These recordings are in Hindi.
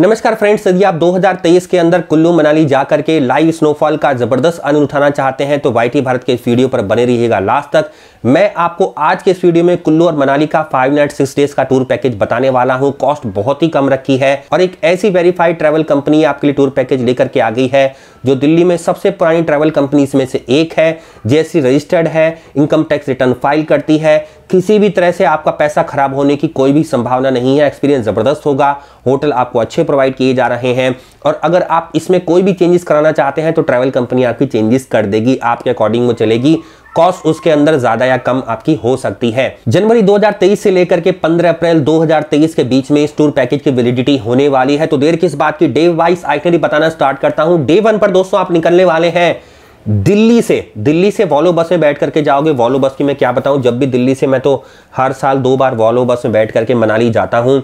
नमस्कार फ्रेंड्स यदि आप 2023 के अंदर कुल्लू मनाली जाकर के लाइव स्नोफॉल का जबरदस्त आनंद उठाना चाहते हैं तो वाई भारत के इस वीडियो पर बने रहिएगा लास्ट तक मैं आपको आज के इस वीडियो में कुल्लू और मनाली का फाइव नाइट सिक्स डेज का टूर पैकेज बताने वाला हूं कॉस्ट बहुत ही कम रखी है और एक ऐसी वेरीफाइड ट्रैवल कंपनी आपके लिए टूर पैकेज लेकर के आ गई है जो दिल्ली में सबसे पुरानी ट्रैवल कंपनी में से एक है जैसी रजिस्टर्ड है इनकम टैक्स रिटर्न फाइल करती है किसी भी तरह से आपका पैसा खराब होने की कोई भी संभावना नहीं है एक्सपीरियंस ज़बरदस्त होगा होटल आपको अच्छे प्रोवाइड किए जा रहे हैं और अगर आप इसमें कोई भी चेंजेस कराना चाहते हैं तो ट्रैवल कंपनी आपकी चेंजेस कर देगी आपके अकॉर्डिंग वो चलेगी कॉस्ट उसके अंदर ज्यादा या कम आपकी हो सकती है जनवरी 2023 से लेकर के 15 अप्रैल 2023 के बीच में इस टूर पैकेज की वैलिडिटी होने वाली है तो देर किस बात की डे वाइज आइटनरी बताना स्टार्ट करता हूं डे वन पर दोस्तों आप निकलने वाले हैं दिल्ली से दिल्ली से वॉलो बस में बैठ करके जाओगे वॉलो बस की मैं क्या बताऊं जब भी दिल्ली से मैं तो हर साल दो बार वॉलो बस में बैठ करके मनाली जाता हूं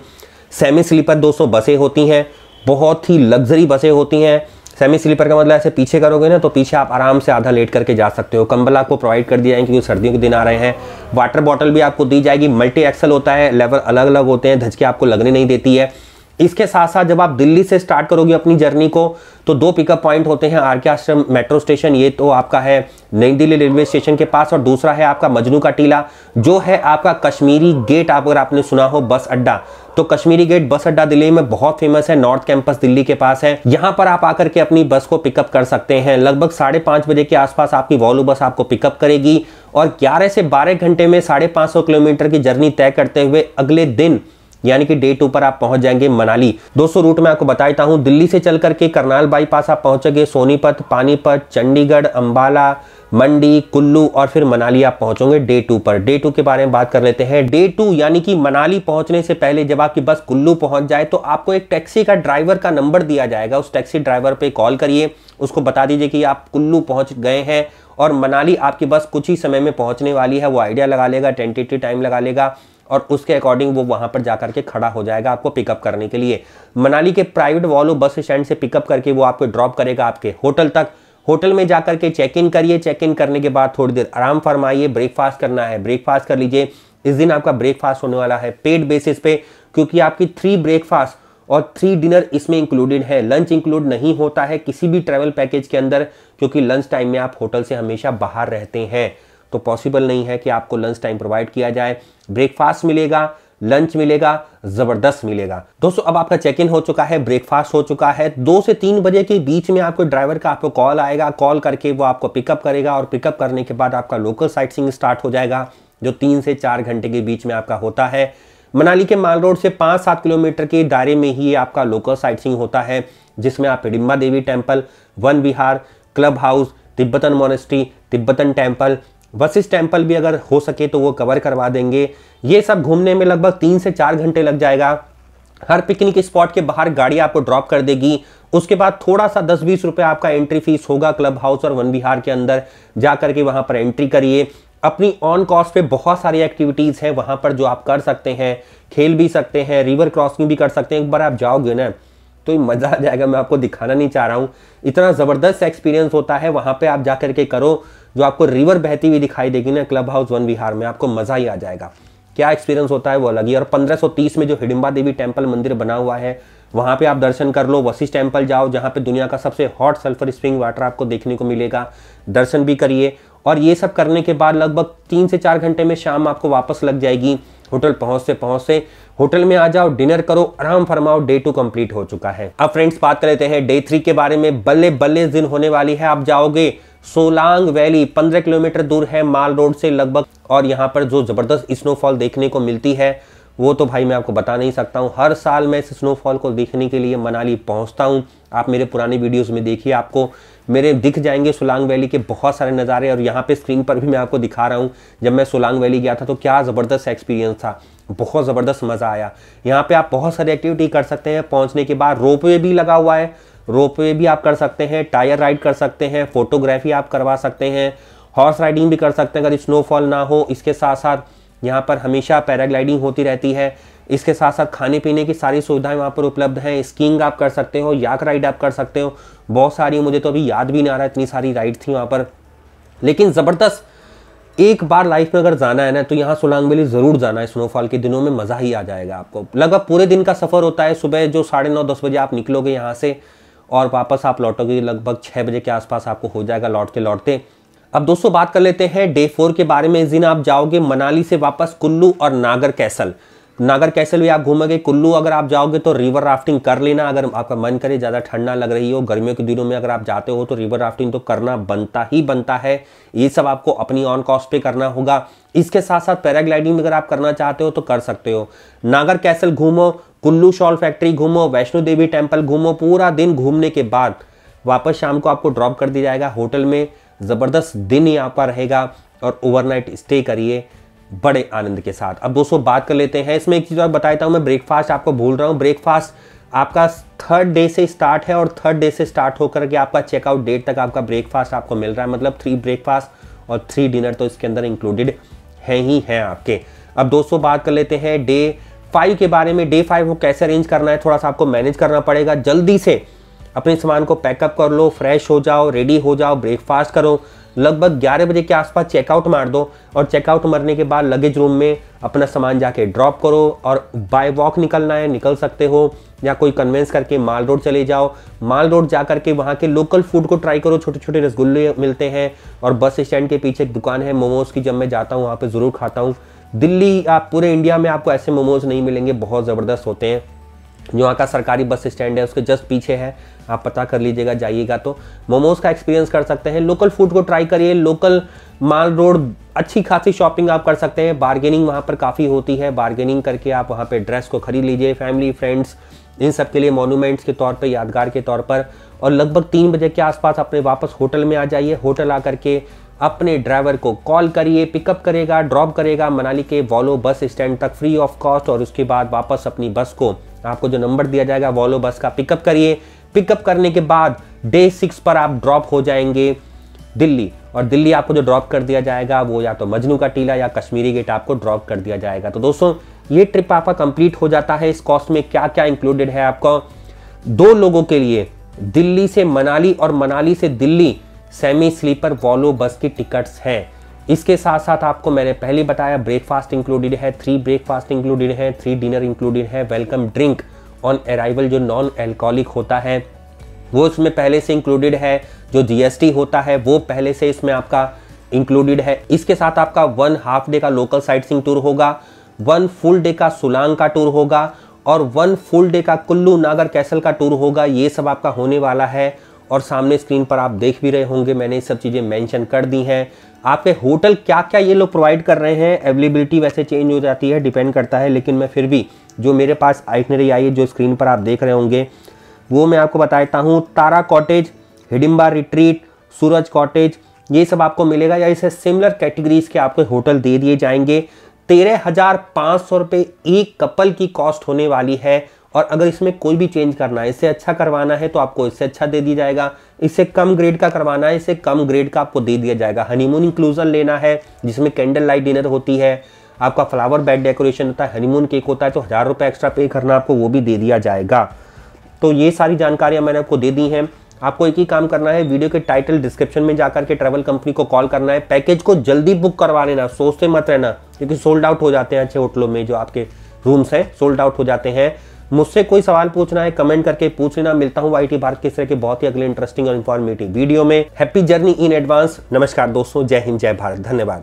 सेमी स्लीपर दोस्तों बसें होती हैं बहुत ही लग्जरी बसें होती हैं सेमी स्लीपर का मतलब ऐसे पीछे करोगे ना तो पीछे आप आराम से आधा लेट करके जा सकते हो कंबल आपको प्रोवाइड कर दिया जाएंगे क्योंकि सर्दियों के दिन आ रहे हैं वाटर बॉटल भी आपको दी जाएगी मल्टी एक्सल होता है लेवल अलग अलग होते हैं धचके आपको लगने नहीं देती है इसके साथ साथ जब आप दिल्ली से स्टार्ट करोगे अपनी जर्नी को तो दो पिकअप पॉइंट होते हैं आर के आश्रम मेट्रो स्टेशन ये तो आपका है नई दिल्ली रेलवे स्टेशन के पास और दूसरा है आपका मजनू का टीला जो है आपका कश्मीरी गेट आप अगर आपने सुना हो बस अड्डा तो कश्मीरी गेट बस अड्डा दिल्ली में बहुत फेमस है नॉर्थ कैंपस दिल्ली के पास है यहाँ पर आप आकर के अपनी बस को पिकअप कर सकते हैं लगभग साढ़े पाँच बजे के आसपास आपकी वॉलू बस आपको पिकअप करेगी और ग्यारह से बारह घंटे में साढ़े पाँच सौ किलोमीटर की जर्नी तय करते हुए अगले दिन यानी कि डे टू पर आप पहुंच जाएंगे मनाली दोस्तों रूट में आपको बताता हूँ दिल्ली से चल करके करनाल बाईपास आप पहुंचेंगे सोनीपत पानीपत चंडीगढ़ अम्बाला मंडी कुल्लू और फिर मनाली आप पहुंचोगे डे टू पर डे टू के बारे में बात कर लेते हैं डे टू यानी कि मनाली पहुंचने से पहले जब आपकी बस कुल्लू पहुंच जाए तो आपको एक टैक्सी का ड्राइवर का नंबर दिया जाएगा उस टैक्सी ड्राइवर पे कॉल करिए उसको बता दीजिए कि आप कुल्लू पहुंच गए हैं और मनाली आपकी बस कुछ ही समय में पहुंचने वाली है वो आइडिया लगा लेगा टेंटेटिव टाइम लगा लेगा और उसके अकॉर्डिंग वो वहां पर जा करके खड़ा हो जाएगा आपको पिकअप करने के लिए मनाली के प्राइवेट वॉलो बस स्टैंड से पिकअप करके वो आपको ड्रॉप करेगा आपके होटल तक होटल में जाकर के चेक इन करिए चेक इन करने के बाद थोड़ी देर आराम फरमाइए ब्रेकफास्ट करना है ब्रेकफास्ट कर लीजिए इस दिन आपका ब्रेकफास्ट होने वाला है पेड बेसिस पे क्योंकि आपकी थ्री ब्रेकफास्ट और थ्री डिनर इसमें इंक्लूडेड है लंच इंक्लूड नहीं होता है किसी भी ट्रैवल पैकेज के अंदर क्योंकि लंच टाइम में आप होटल से हमेशा बाहर रहते हैं तो पॉसिबल नहीं है कि आपको लंच टाइम प्रोवाइड किया जाए ब्रेकफास्ट मिलेगा लंच मिलेगा जबरदस्त मिलेगा दोस्तों अब आपका चेक इन हो चुका है ब्रेकफास्ट हो चुका है दो से तीन बजे के बीच में आपको ड्राइवर का आपको कॉल आएगा कॉल करके वो आपको पिकअप करेगा और पिकअप करने के बाद आपका लोकल साइट स्टार्ट हो जाएगा जो तीन से चार घंटे के बीच में आपका होता है मनाली के माल रोड से पाँच सात किलोमीटर के दायरे में ही आपका लोकल साइट सीइंग होता है जिसमें आप Hidimba Devi temple Van Vihar club house Tibetan monastery Tibetan temple Vashisht temple भी अगर हो सके तो वो कवर करवा देंगे ये सब घूमने में लगभग तीन से चार घंटे लग जाएगा हर पिकनिक स्पॉट के बाहर गाड़ी आपको ड्रॉप कर देगी उसके बाद थोड़ा सा दस बीस रुपये आपका एंट्री फीस होगा क्लब हाउस और वन विहार के अंदर जा करके वहाँ पर एंट्री करिए अपनी ऑन कॉस्ट पे बहुत सारी एक्टिविटीज़ हैं वहाँ पर जो आप कर सकते हैं खेल भी सकते हैं रिवर क्रॉसिंग भी कर सकते हैं एक बार आप जाओगे ना तो मज़ा आ जाएगा मैं आपको दिखाना नहीं चाह रहा हूँ इतना ज़बरदस्त एक्सपीरियंस होता है वहाँ पे आप जा करके करो जो आपको रिवर बहती हुई दिखाई देगी ना क्लब हाउस वन विहार में आपको मज़ा ही आ जाएगा क्या एक्सपीरियंस होता है वो अलग ही और 1530 में जो हिडिम्बा देवी टेम्पल मंदिर बना हुआ है वहाँ पे आप दर्शन कर लो वशिष्ठ टेम्पल जाओ जहाँ पे दुनिया का सबसे हॉट सल्फर स्प्रिंग वाटर आपको देखने को मिलेगा दर्शन भी करिए और ये सब करने के बाद लगभग तीन से चार घंटे में शाम आपको वापस लग जाएगी होटल पहुंचते पहुंचते होटल में आ जाओ डिनर करो आराम फरमाओ डे टू कंप्लीट हो चुका है अब फ्रेंड्स बात कर लेते हैं डे थ्री के बारे में बल्ले बल्ले दिन होने वाली है आप जाओगे सोलांग वैली 15 किलोमीटर दूर है माल रोड से लगभग और यहाँ पर जो ज़बरदस्त स्नोफॉल देखने को मिलती है वो तो भाई मैं आपको बता नहीं सकता हूँ हर साल मैं इस स्नोफॉल को देखने के लिए मनाली पहुँचता हूँ आप मेरे पुराने वीडियोज़ में देखिए आपको मेरे दिख जाएंगे सोलांग वैली के बहुत सारे नज़ारे और यहाँ पे स्क्रीन पर भी मैं आपको दिखा रहा हूँ जब मैं सोलांग वैली गया था तो क्या ज़बरदस्त एक्सपीरियंस था बहुत ज़बरदस्त मज़ा आया यहाँ पे आप बहुत सारी एक्टिविटी कर सकते हैं पहुँचने के बाद वे भी लगा हुआ है वे भी आप कर सकते हैं टायर राइड कर सकते हैं फोटोग्राफी आप करवा सकते हैं हॉर्स राइडिंग भी कर सकते हैं अगर स्नोफॉल ना हो इसके साथ साथ यहाँ पर हमेशा पैराग्लाइडिंग होती रहती है इसके साथ साथ खाने पीने की सारी सुविधाएं वहाँ पर उपलब्ध हैं स्कीइंग आप कर सकते हो याक राइड आप कर सकते हो बहुत सारी मुझे तो अभी याद भी नहीं आ रहा इतनी सारी राइड थी वहाँ पर लेकिन ज़बरदस्त एक बार लाइफ में अगर जाना है ना तो यहाँ सोलांग वैली ज़रूर जाना है स्नोफॉल के दिनों में मज़ा ही आ जाएगा आपको लगभग पूरे दिन का सफ़र होता है सुबह जो साढ़े नौ दस बजे आप निकलोगे यहाँ से और वापस आप लौटोगे लगभग छः बजे के आसपास आपको हो जाएगा लौटते लौटते अब दोस्तों बात कर लेते हैं डे फोर के बारे में इस दिन आप जाओगे मनाली से वापस कुल्लू और नागर कैसल नागर कैसल भी आप घूमोगे कुल्लू अगर आप जाओगे तो रिवर राफ्टिंग कर लेना अगर आपका मन करे ज़्यादा ठंडा लग रही हो गर्मियों के दिनों में अगर आप जाते हो तो रिवर राफ्टिंग तो करना बनता ही बनता है ये सब आपको अपनी ऑन कॉस्ट पे करना होगा इसके साथ साथ पैराग्लाइडिंग अगर आप करना चाहते हो तो कर सकते हो नागर कैसल घूमो कुल्लू शॉल फैक्ट्री घूमो वैष्णो देवी टेम्पल घूमो पूरा दिन घूमने के बाद वापस शाम को आपको ड्रॉप कर दिया जाएगा होटल में ज़बरदस्त दिन ही आपका रहेगा और ओवरनाइट स्टे करिए बड़े आनंद के साथ अब दोस्तों बात कर लेते हैं इसमें एक चीज़ और बताया था मैं ब्रेकफास्ट आपको भूल रहा हूँ ब्रेकफास्ट आपका थर्ड डे से स्टार्ट है और थर्ड डे से स्टार्ट होकर के आपका चेकआउट डेट तक आपका ब्रेकफास्ट आपको मिल रहा है मतलब थ्री ब्रेकफास्ट और थ्री डिनर तो इसके अंदर इंक्लूडेड हैं ही हैं आपके अब दोस्तों बात कर लेते हैं डे फाइव के बारे में डे फाइव को कैसे अरेंज करना है थोड़ा सा आपको मैनेज करना पड़ेगा जल्दी से अपने सामान को पैकअप कर लो फ्रेश हो जाओ रेडी हो जाओ ब्रेकफास्ट करो लगभग 11 बजे के आसपास चेकआउट मार दो और चेकआउट मरने के बाद लगेज रूम में अपना सामान जाके ड्रॉप करो और बाय वॉक निकलना है निकल सकते हो या कोई कन्वेंस करके माल रोड चले जाओ माल रोड जा करके वहाँ के लोकल फूड को ट्राई करो छोटे छोटे रसगुल्ले मिलते हैं और बस स्टैंड के पीछे एक दुकान है मोमोज़ की जब मैं जाता हूँ वहाँ पर ज़रूर खाता हूँ दिल्ली आप पूरे इंडिया में आपको ऐसे मोमोज़ नहीं मिलेंगे बहुत ज़बरदस्त होते हैं जो वहाँ का सरकारी बस स्टैंड है उसके जस्ट पीछे है आप पता कर लीजिएगा जाइएगा तो मोमोज का एक्सपीरियंस कर सकते हैं लोकल फूड को ट्राई करिए लोकल माल रोड अच्छी खासी शॉपिंग आप कर सकते हैं बार्गेनिंग वहाँ पर काफ़ी होती है बार्गेनिंग करके आप वहाँ पर ड्रेस को खरीद लीजिए फैमिली फ्रेंड्स इन सब के लिए मोनूमेंट्स के तौर पर यादगार के तौर पर और लगभग तीन बजे के आसपास अपने वापस होटल में आ जाइए होटल आ के अपने ड्राइवर को कॉल करिए पिकअप करेगा ड्रॉप करेगा मनाली के वॉलो बस स्टैंड तक फ्री ऑफ कॉस्ट और उसके बाद वापस अपनी बस को तो आपको जो नंबर दिया जाएगा वॉलो बस का पिकअप करिए पिकअप करने के बाद डे सिक्स पर आप ड्रॉप हो जाएंगे दिल्ली और दिल्ली आपको जो ड्रॉप कर दिया जाएगा वो या तो मजनू का टीला या कश्मीरी गेट आपको ड्रॉप कर दिया जाएगा तो दोस्तों ये ट्रिप आपका कंप्लीट हो जाता है इस कॉस्ट में क्या क्या इंक्लूडेड है आपका दो लोगों के लिए दिल्ली से मनाली और मनाली से दिल्ली सेमी स्लीपर वॉलो बस की टिकट्स हैं इसके साथ साथ आपको मैंने पहले बताया ब्रेकफास्ट इंक्लूडेड है थ्री ब्रेकफास्ट इंक्लूडेड है थ्री डिनर इंक्लूडेड है वेलकम ड्रिंक ऑन अराइवल जो नॉन एल्कोहलिक होता है वो इसमें पहले से इंक्लूडेड है जो जीएसटी होता है वो पहले से इसमें आपका इंक्लूडेड है इसके साथ आपका वन हाफ डे का लोकल साइट सिंग टूर होगा वन फुल डे का सुलांग का टूर होगा और वन फुल डे का कुल्लू नागर कैसल का टूर होगा ये सब आपका होने वाला है और सामने स्क्रीन पर आप देख भी रहे होंगे मैंने ये सब चीज़ें मेंशन कर दी हैं आपके होटल क्या क्या ये लोग प्रोवाइड कर रहे हैं अवेलेबिलिटी वैसे चेंज हो जाती है डिपेंड करता है लेकिन मैं फिर भी जो मेरे पास आइटनरी आई है जो स्क्रीन पर आप देख रहे होंगे वो मैं आपको बता देता हूँ Tara cottage Hidimba retreat Suraj cottage ये सब आपको मिलेगा या इसे सिमिलर कैटेगरीज के आपके होटल दे दिए जाएंगे तेरह हज़ार पाँच सौ रुपये एक कपल की कॉस्ट होने वाली है और अगर इसमें कोई भी चेंज करना है इससे अच्छा करवाना है तो आपको इससे अच्छा दे दिया जाएगा इससे कम ग्रेड का करवाना है इससे कम ग्रेड का आपको दे दिया जाएगा हनीमून इंक्लूजन लेना है जिसमें कैंडल लाइट डिनर होती है आपका फ्लावर बेड डेकोरेशन होता है हनीमून केक होता है तो हज़ार रुपये एक्स्ट्रा पे करना आपको वो भी दे दिया जाएगा तो ये सारी जानकारियाँ मैंने आपको दे दी हैं आपको एक ही काम करना है वीडियो के टाइटल डिस्क्रिप्शन में जाकर के ट्रैवल कंपनी को कॉल करना है पैकेज को जल्दी बुक करवा लेना सोचते मत रहना क्योंकि सोल्ड आउट हो जाते हैं अच्छे होटलों में जो आपके रूम्स हैं सोल्ड आउट हो जाते हैं मुझसे कोई सवाल पूछना है कमेंट करके पूछ लेना मिलता हूँ आई भारत के तरह के बहुत ही अगले इंटरेस्टिंग और इन्फॉर्मेटिव वीडियो में हैप्पी जर्नी इन एडवांस नमस्कार दोस्तों जय हिंद जय भारत धन्यवाद